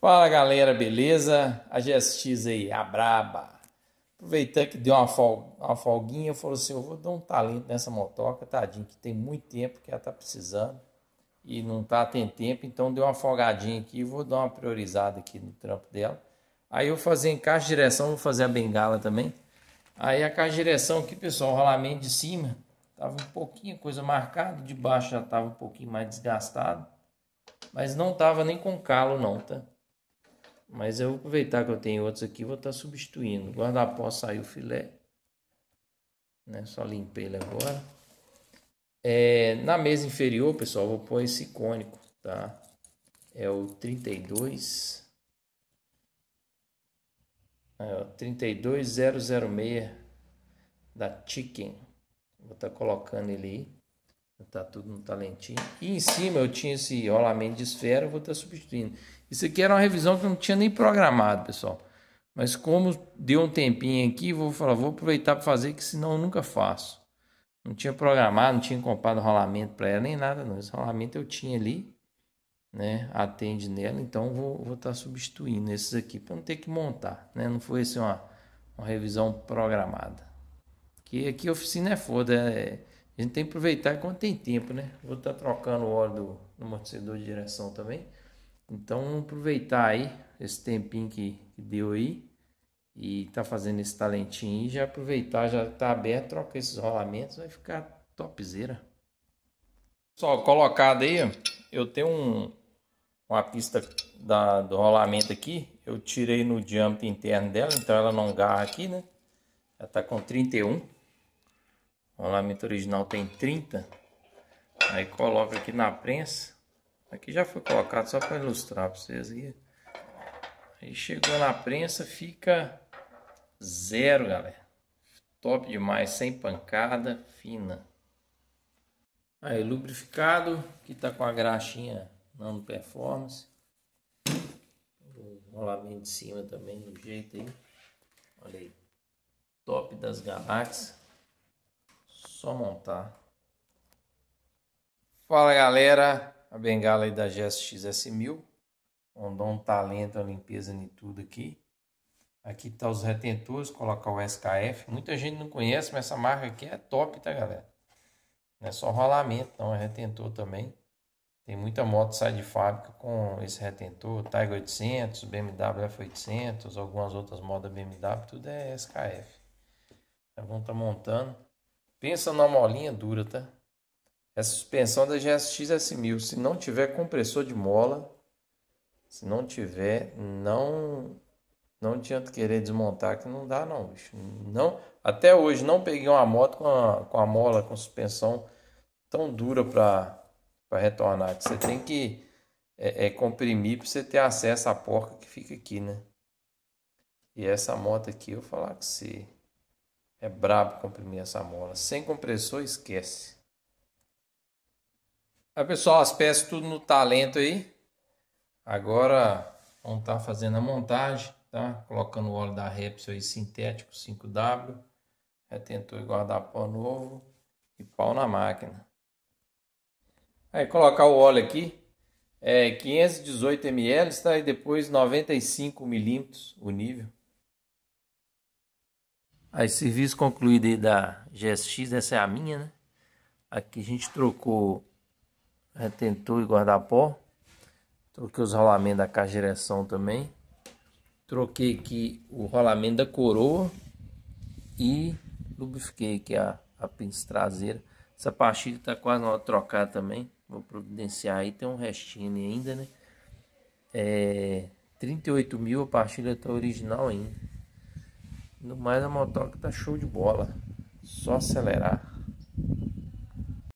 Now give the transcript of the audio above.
Fala galera, beleza? A GSX aí, a braba. Aproveitando que deu uma, fol uma folguinha, assim: eu vou dar um talento nessa motoca, tadinho, que tem muito tempo que ela tá precisando e não tá tem tempo, então deu uma folgadinha aqui, vou dar uma priorizada aqui no trampo dela. Aí eu vou fazer em de direção, vou fazer a bengala também. Aí a caixa de direção aqui, pessoal, o rolamento de cima tava um pouquinho coisa marcada, de baixo já tava um pouquinho mais desgastado, mas não tava nem com calo não, tá? Mas eu vou aproveitar que eu tenho outros aqui, vou estar tá substituindo. após saiu o filé. Né? Só limpei ele agora. É, na mesa inferior, pessoal, vou pôr esse cônico, tá? É o 32. É o 32006 da Chicken. Vou estar tá colocando ele aí. Tá tudo no talentinho. E em cima eu tinha esse rolamento de esfera, vou estar tá substituindo. Isso aqui era uma revisão que eu não tinha nem programado, pessoal. Mas como deu um tempinho aqui, vou falar, vou aproveitar para fazer, que senão eu nunca faço. Não tinha programado, não tinha comprado rolamento para ela, nem nada não. Esse rolamento eu tinha ali, né? Atende nela, então vou estar tá substituindo esses aqui para não ter que montar, né? Não foi assim uma, uma revisão programada. Que aqui a oficina é foda, é, é a gente tem que aproveitar quando tem tempo, né? Vou estar tá trocando o óleo do, do amortecedor de direção também. Então aproveitar aí esse tempinho que, que deu aí e tá fazendo esse talentinho e já aproveitar, já tá aberto, troca esses rolamentos, vai ficar topzera. Pessoal, colocado aí, eu tenho um, uma pista da, do rolamento aqui, eu tirei no diâmetro interno dela, então ela não garra aqui, né? Ela tá com 31. O rolamento original tem 30. Aí coloca aqui na prensa. Aqui já foi colocado só para ilustrar para vocês aqui. Aí chegou na prensa, fica zero, galera. Top demais, sem pancada, fina. Aí, lubrificado, que tá com a graxinha Nano Performance. O rolamento de cima também, do jeito aí. Olha aí. Top das galáxias. Só montar. Fala, galera a bengala aí da gsx S 1000 Vamos dar um talento, tá a limpeza em tudo aqui. Aqui tá os retentores, colocar o SKF. Muita gente não conhece, mas essa marca aqui é top, tá, galera? Não é só rolamento, não, é retentor também. Tem muita moto sai de fábrica com esse retentor, Tiger 800, BMW F800, algumas outras modas BMW, tudo é SKF. vamos tá montando. Pensa numa molinha dura, tá? A suspensão da GSX é S1000, assim, se não tiver compressor de mola, se não tiver, não não adianta querer desmontar que não dá não, bicho. Não, até hoje não peguei uma moto com a, com a mola com suspensão tão dura para para retornar. você tem que é, é comprimir para você ter acesso à porca que fica aqui, né? E essa moto aqui, eu vou falar que você é brabo comprimir essa mola. Sem compressor, esquece. Aí, pessoal, as peças tudo no talento aí. Agora vamos estar tá fazendo a montagem, tá? Colocando o óleo da Repsol aí sintético 5W, retentor e guardapó novo e pau na máquina. Aí colocar o óleo aqui, é 518 ml, tá? E depois 95 milímetros o nível. Aí serviço concluído aí da GSX, essa é a minha, né? Aqui a gente trocou retentor e guardapó. Troquei os rolamentos da caixa de direção também. Troquei aqui o rolamento da coroa. E lubrifiquei aqui a, a pinça traseira. Essa pastilha está quase na hora de trocar também. Vou providenciar aí, tem um restinho ainda, né? É, 38 mil a pastilha tá original ainda. No mais a motoca tá show de bola. Só acelerar.